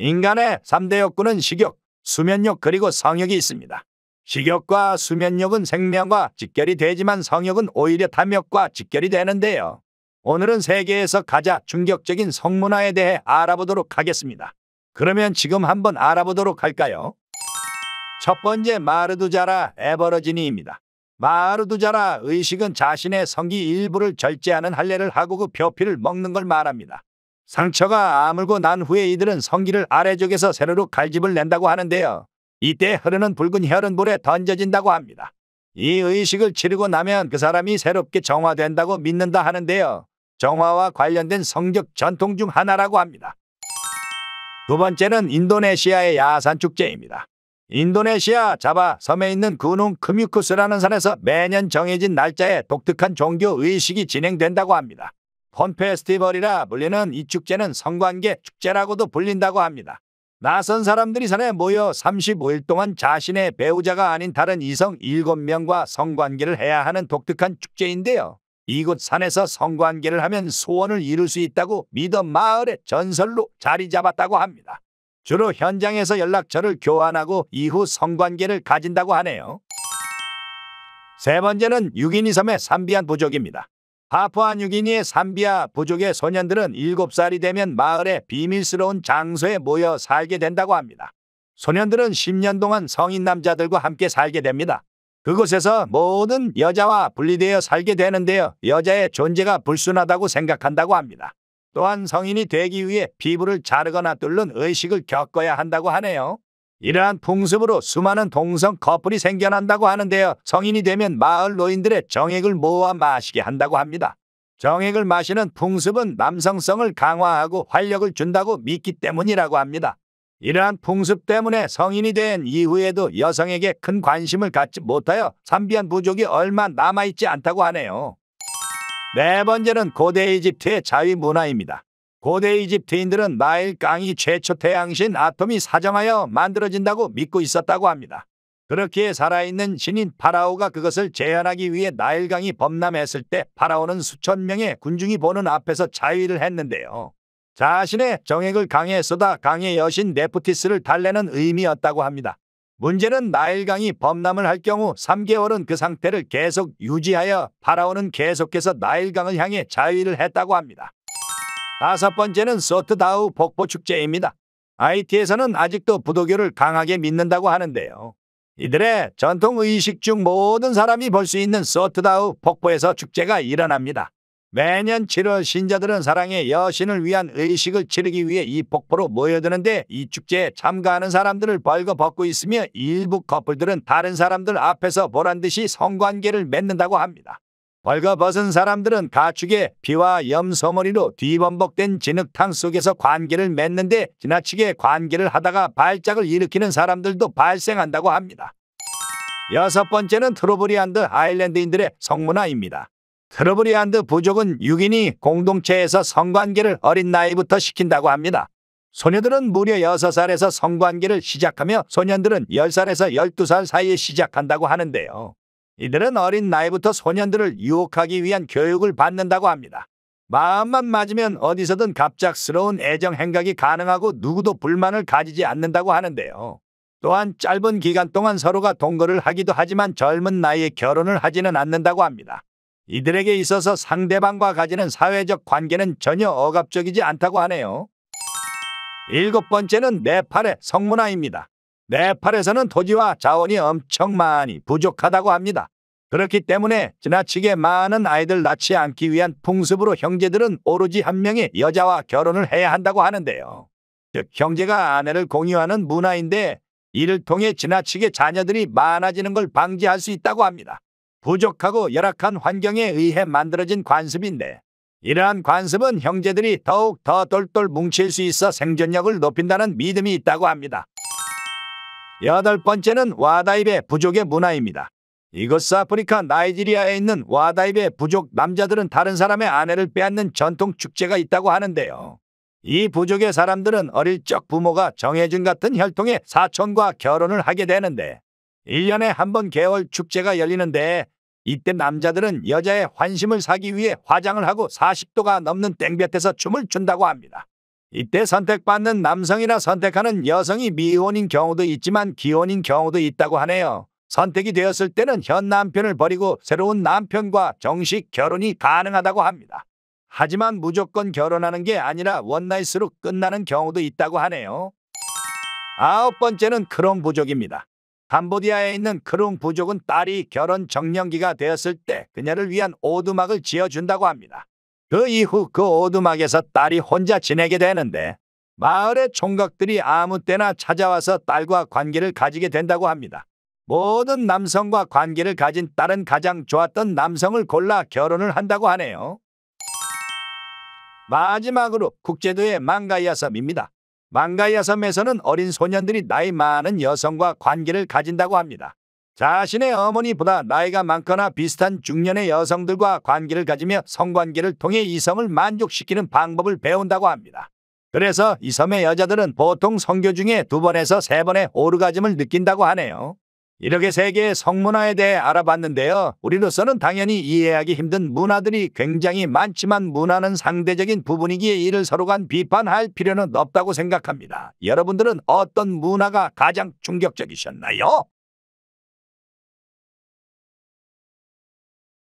인간의 3대 욕구는 식욕, 수면욕 그리고 성욕이 있습니다. 식욕과 수면욕은 생명과 직결이 되지만 성욕은 오히려 탐욕과 직결이 되는데요. 오늘은 세계에서 가장 충격적인 성문화에 대해 알아보도록 하겠습니다. 그러면 지금 한번 알아보도록 할까요? 첫 번째 마르두자라 에버러지니입니다. 마르두자라 의식은 자신의 성기 일부를 절제하는 할례를 하고 그 표피를 먹는 걸 말합니다. 상처가 아물고 난 후에 이들은 성기를 아래쪽에서 세로로 갈집을 낸다고 하는데요. 이때 흐르는 붉은 혈은 물에 던져진다고 합니다. 이 의식을 치르고 나면 그 사람이 새롭게 정화된다고 믿는다 하는데요. 정화와 관련된 성적 전통 중 하나라고 합니다. 두 번째는 인도네시아의 야산축제입니다. 인도네시아 자바 섬에 있는 군웅 크뮤쿠스라는 산에서 매년 정해진 날짜에 독특한 종교 의식이 진행된다고 합니다. 폼 페스티벌이라 불리는 이 축제는 성관계 축제라고도 불린다고 합니다. 나선 사람들이 산에 모여 35일 동안 자신의 배우자가 아닌 다른 이성 7명과 성관계를 해야 하는 독특한 축제인데요. 이곳 산에서 성관계를 하면 소원을 이룰 수 있다고 믿어 마을의 전설로 자리 잡았다고 합니다. 주로 현장에서 연락처를 교환하고 이후 성관계를 가진다고 하네요. 세 번째는 6인 이섬의 산비안 부족입니다. 파푸아 뉴기니의 삼비아 부족의 소년들은 7살이 되면 마을의 비밀스러운 장소에 모여 살게 된다고 합니다. 소년들은 10년 동안 성인 남자들과 함께 살게 됩니다. 그곳에서 모든 여자와 분리되어 살게 되는데요. 여자의 존재가 불순하다고 생각한다고 합니다. 또한 성인이 되기 위해 피부를 자르거나 뚫는 의식을 겪어야 한다고 하네요. 이러한 풍습으로 수많은 동성 커플이 생겨난다고 하는데요. 성인이 되면 마을 노인들의 정액을 모아 마시게 한다고 합니다. 정액을 마시는 풍습은 남성성을 강화하고 활력을 준다고 믿기 때문이라고 합니다. 이러한 풍습 때문에 성인이 된 이후에도 여성에게 큰 관심을 갖지 못하여 산비한 부족이 얼마 남아있지 않다고 하네요. 네 번째는 고대 이집트의 자위 문화입니다. 고대 이집트인들은 나일 강이 최초 태양신 아톰이 사정하여 만들어진다고 믿고 있었다고 합니다. 그렇기에 살아있는 신인 파라오가 그것을 재현하기 위해 나일강이 범람했을 때 파라오는 수천 명의 군중이 보는 앞에서 자위를 했는데요. 자신의 정액을 강에 쏟아 강의 여신 네프티스를 달래는 의미였다고 합니다. 문제는 나일강이 범람을 할 경우 3개월은 그 상태를 계속 유지하여 파라오는 계속해서 나일강을 향해 자위를 했다고 합니다. 다섯 번째는 서트다우 복포축제입니다. IT에서는 아직도 부도교를 강하게 믿는다고 하는데요. 이들의 전통 의식 중 모든 사람이 볼 수 있는 서트다우 폭포에서 축제가 일어납니다. 매년 7월 신자들은 사랑의 여신을 위한 의식을 치르기 위해 이 폭포로 모여드는데 이 축제에 참가하는 사람들을 벌거벗고 있으며 일부 커플들은 다른 사람들 앞에서 보란 듯이 성관계를 맺는다고 합니다. 벌거벗은 사람들은 가축의 피와 염소머리로 뒤범벅된 진흙탕 속에서 관계를 맺는데 지나치게 관계를 하다가 발작을 일으키는 사람들도 발생한다고 합니다. 여섯 번째는 트로브리안드 아일랜드인들의 성문화입니다. 트로브리안드 부족은 6인이 공동체에서 성관계를 어린 나이부터 시킨다고 합니다. 소녀들은 무려 6살에서 성관계를 시작하며 소년들은 10살에서 12살 사이에 시작한다고 하는데요. 이들은 어린 나이부터 소년들을 유혹하기 위한 교육을 받는다고 합니다. 마음만 맞으면 어디서든 갑작스러운 애정 행각이 가능하고 누구도 불만을 가지지 않는다고 하는데요. 또한 짧은 기간 동안 서로가 동거를 하기도 하지만 젊은 나이에 결혼을 하지는 않는다고 합니다. 이들에게 있어서 상대방과 가지는 사회적 관계는 전혀 억압적이지 않다고 하네요. 일곱 번째는 네팔의 성문화입니다. 네팔에서는 토지와 자원이 엄청 많이 부족하다고 합니다. 그렇기 때문에 지나치게 많은 아이들 낳지 않기 위한 풍습으로 형제들은 오로지 한 명의 여자와 결혼을 해야 한다고 하는데요. 즉 형제가 아내를 공유하는 문화인데 이를 통해 지나치게 자녀들이 많아지는 걸 방지할 수 있다고 합니다. 부족하고 열악한 환경에 의해 만들어진 관습인데 이러한 관습은 형제들이 더욱 더 똘똘 뭉칠 수 있어 생존력을 높인다는 믿음이 있다고 합니다. 여덟 번째는 와다입의 부족의 문화입니다. 이것스 아프리카 나이지리아에 있는 와다입의 부족 남자들은 다른 사람의 아내를 빼앗는 전통 축제가 있다고 하는데요. 이 부족의 사람들은 어릴 적 부모가 정해준 같은 혈통의 사촌과 결혼을 하게 되는데 1년에 한 번 개월 축제가 열리는데 이때 남자들은 여자의 환심을 사기 위해 화장을 하고 40도가 넘는 땡볕에서 춤을 춘다고 합니다. 이때 선택받는 남성이나 선택하는 여성이 미혼인 경우도 있지만 기혼인 경우도 있다고 하네요. 선택이 되었을 때는 현 남편을 버리고 새로운 남편과 정식 결혼이 가능하다고 합니다. 하지만 무조건 결혼하는 게 아니라 원나잇으로 끝나는 경우도 있다고 하네요. 아홉 번째는 크롬 부족입니다. 캄보디아에 있는 크롬 부족은 딸이 결혼 정년기가 되었을 때 그녀를 위한 오두막을 지어준다고 합니다. 그 이후 그 오두막에서 딸이 혼자 지내게 되는데 마을의 총각들이 아무 때나 찾아와서 딸과 관계를 가지게 된다고 합니다. 모든 남성과 관계를 가진 딸은 가장 좋았던 남성을 골라 결혼을 한다고 하네요. 마지막으로 국제도의 망가이아 섬입니다. 망가이아 섬에서는 어린 소년들이 나이 많은 여성과 관계를 가진다고 합니다. 자신의 어머니보다 나이가 많거나 비슷한 중년의 여성들과 관계를 가지며 성관계를 통해 이성을 만족시키는 방법을 배운다고 합니다. 그래서 이 섬의 여자들은 보통 성교 중에 두 번에서 세 번의 오르가즘을 느낀다고 하네요. 이렇게 세계의 성문화에 대해 알아봤는데요. 우리로서는 당연히 이해하기 힘든 문화들이 굉장히 많지만 문화는 상대적인 부분이기에 이를 서로 간 비판할 필요는 없다고 생각합니다. 여러분들은 어떤 문화가 가장 충격적이셨나요?